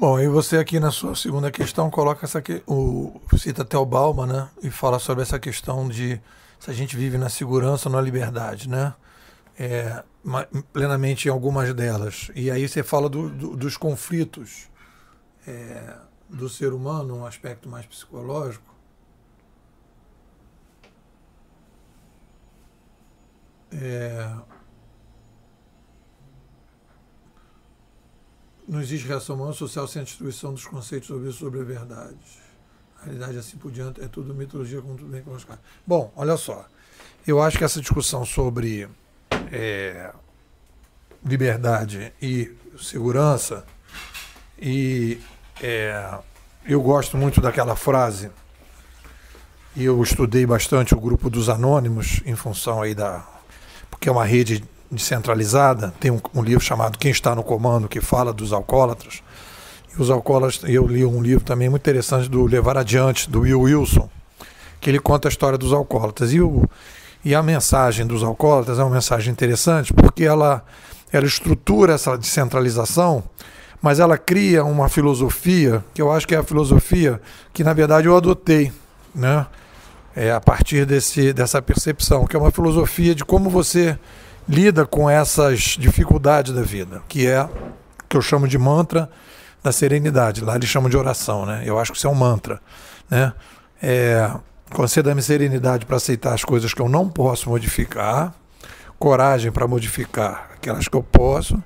Bom, e você aqui na sua segunda questão coloca essa que o cita até o Balma, né, e fala sobre essa questão de se a gente vive na segurança ou na liberdade, né? É, plenamente em algumas delas. E aí você fala do, do, dos conflitos é, do ser humano, um aspecto mais psicológico. É, não existe reação humana social sem a destruição dos conceitos sobre, sobre a verdade. A realidade é assim por diante é tudo mitologia, como tudo bem com os caras. Bom, olha só. Eu acho que essa discussão sobre é, liberdade e segurança e é, eu gosto muito daquela frase e eu estudei bastante o grupo dos anônimos em função aí da porque é uma rede descentralizada. Tem um, um, livro chamado Quem Está no Comando, que fala dos alcoólatras. E os alcoólatras, eu li um livro também muito interessante do Levar Adiante, do Will Wilson, que ele conta a história dos alcoólatras. E, o, e a mensagem dos alcoólatras é uma mensagem interessante, porque ela, ela estrutura essa descentralização, mas ela cria uma filosofia, que eu acho que é a filosofia que, na verdade, eu adotei, né? É, a partir desse, dessa percepção, que é uma filosofia de como você lida com essas dificuldades da vida, que é que eu chamo de mantra da serenidade. Lá eles chamam de oração, né? Eu acho que isso é um mantra, né? É, conceda-me serenidade para aceitar as coisas que eu não posso modificar, coragem para modificar aquelas que eu posso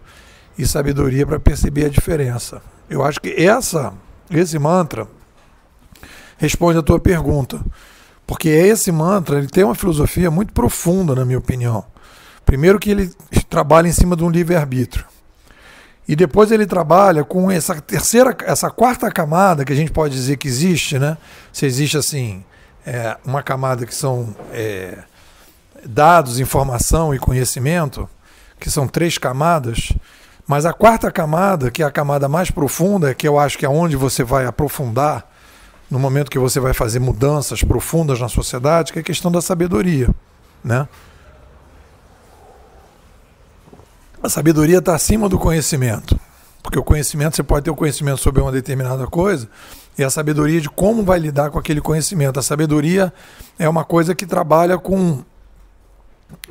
e sabedoria para perceber a diferença. Eu acho que essa esse mantra responde à tua pergunta, porque esse mantra ele tem uma filosofia muito profunda, na minha opinião. Primeiro que ele trabalha em cima de um livre-arbítrio. E depois ele trabalha com essa terceira, essa quarta camada que a gente pode dizer que existe, né? Se existe assim, é, uma camada que são é, dados, informação e conhecimento, que são três camadas, mas a quarta camada, que é a camada mais profunda, que eu acho que é onde você vai aprofundar no momento que você vai fazer mudanças profundas na sociedade, que é a questão da sabedoria, né? A sabedoria está acima do conhecimento. Porque o conhecimento, você pode ter o conhecimento sobre uma determinada coisa e a sabedoria de como vai lidar com aquele conhecimento. A sabedoria é uma coisa que trabalha com.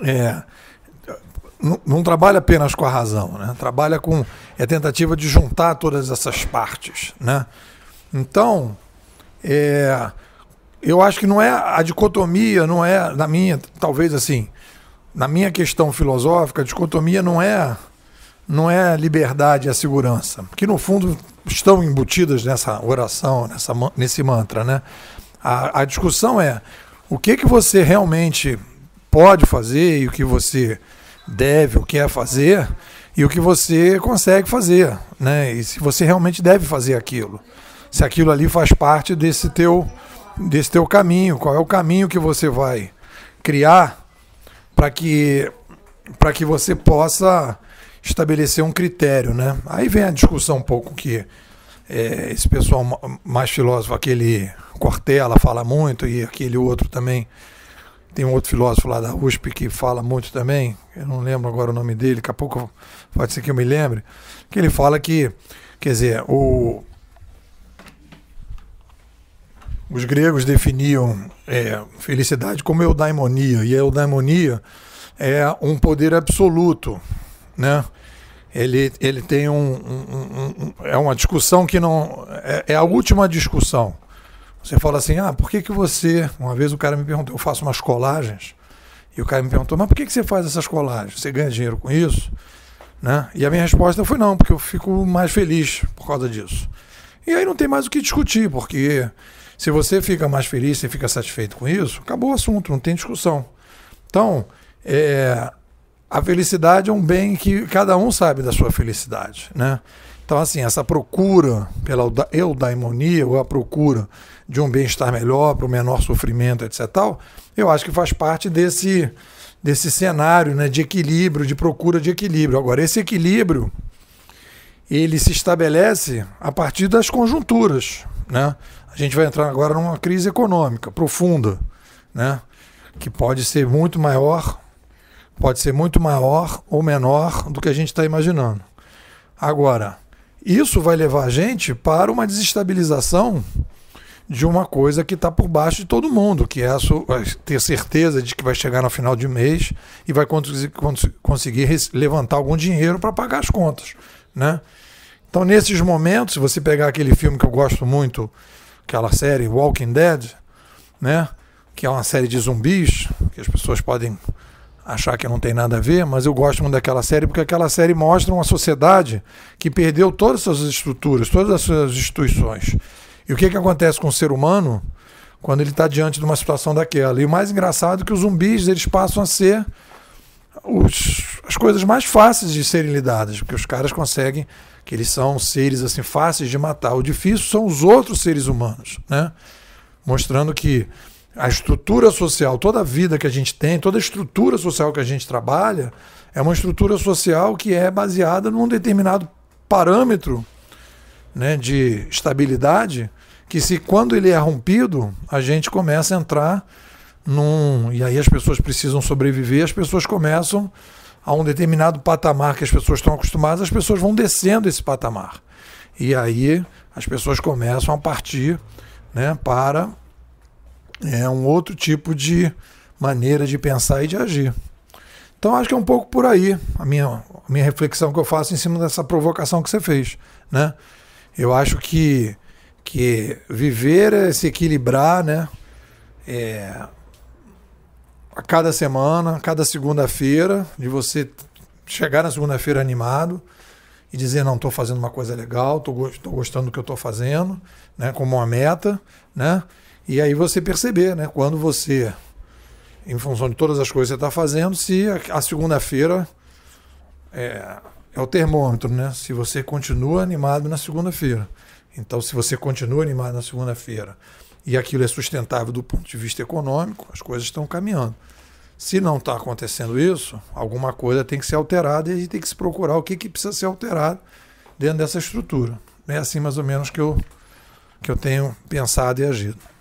É, não, não, trabalha apenas com a razão, né? trabalha com. É tentativa de juntar todas essas partes. Né? Então, é, eu acho que não é a dicotomia, não é, na minha, talvez assim, na minha questão filosófica, a dicotomia não é não é liberdade e é a segurança, que no fundo estão embutidas nessa oração, nessa, nesse mantra, né? A, a discussão é o que que você realmente pode fazer e o que você deve ou quer fazer e o que você consegue fazer, né? E se você realmente deve fazer aquilo, se aquilo ali faz parte desse teu desse teu caminho, qual é o caminho que você vai criar para que para que você possa estabelecer um critério, né? Aí vem a discussão um pouco que é, esse pessoal mais filósofo, aquele Cortella fala muito e aquele outro também tem um outro filósofo lá da USP que fala muito também, eu não lembro agora o nome dele, daqui a pouco pode ser que eu me lembre, que ele fala que, quer dizer, o, os gregos definiam é, felicidade como eudaimonia, e a eudaimonia é um poder absoluto, né? Ele, ele tem um, um, um é uma discussão que não é, é, a última discussão. Você fala assim, ah, por que que você? Uma vez o cara me perguntou, eu faço umas colagens e o cara me perguntou, mas por que que você faz essas colagens? Você ganha dinheiro com isso, né? E a minha resposta foi não, porque eu fico mais feliz por causa disso. E aí não tem mais o que discutir, porque se você fica mais feliz, você fica satisfeito com isso, acabou o assunto, não tem discussão. Então, é, a felicidade é um bem que cada um sabe da sua felicidade, né? Então, assim, essa procura pela eudaimonia, ou a procura de um bem-estar melhor, para o menor sofrimento, etc., tal, eu acho que faz parte desse, desse cenário né, de equilíbrio, de procura de equilíbrio. Agora, esse equilíbrio, ele se estabelece a partir das conjunturas, né? a gente vai entrar agora numa crise econômica profunda, né? que pode ser muito maior, pode ser muito maior ou menor do que a gente está imaginando. Agora, isso vai levar a gente para uma desestabilização de uma coisa que está por baixo de todo mundo, que é a sua, ter certeza de que vai chegar no final de mês e vai conseguir levantar algum dinheiro para pagar as contas, né? Então, nesses momentos, se você pegar aquele filme que eu gosto muito, aquela série Walking Dead, né? Que é uma série de zumbis, que as pessoas podem achar que não tem nada a ver, mas eu gosto muito daquela série porque aquela série mostra uma sociedade que perdeu todas as suas estruturas, todas as suas instituições. E o que, que acontece com o ser humano quando ele está diante de uma situação daquela? E o mais engraçado é que os zumbis eles passam a ser os, as coisas mais fáceis de serem lidadas, porque os caras conseguem que eles são seres assim fáceis de matar. O difícil são os outros seres humanos, né? Mostrando que a estrutura social, toda a vida que a gente tem, toda a estrutura social que a gente trabalha, é uma estrutura social que é baseada num determinado parâmetro né, de estabilidade, que se quando ele é rompido, a gente começa a entrar num. E aí as pessoas precisam sobreviver, as pessoas começam a um determinado patamar que as pessoas estão acostumadas, as pessoas vão descendo esse patamar. E aí as pessoas começam a partir né, para é, um outro tipo de maneira de pensar e de agir. Então acho que é um pouco por aí a minha, a minha reflexão que eu faço em cima dessa provocação que você fez. Né? Eu acho que, que viver é se equilibrar, né? É, a cada semana, a cada segunda-feira, de você chegar na segunda-feira animado e dizer, não, estou fazendo uma coisa legal, estou gostando do que eu estou fazendo, né, como uma meta, né? E aí você perceber, né, quando você, em função de todas as coisas que você está fazendo, se a, segunda-feira é, é o termômetro, né? Se você continua animado na segunda-feira. Então, se você continua animado na segunda-feira, e aquilo é sustentável do ponto de vista econômico, as coisas estão caminhando. Se não está acontecendo isso, alguma coisa tem que ser alterada e a gente tem que se procurar o que, que precisa ser alterado dentro dessa estrutura. É assim mais ou menos que eu, que eu tenho pensado e agido.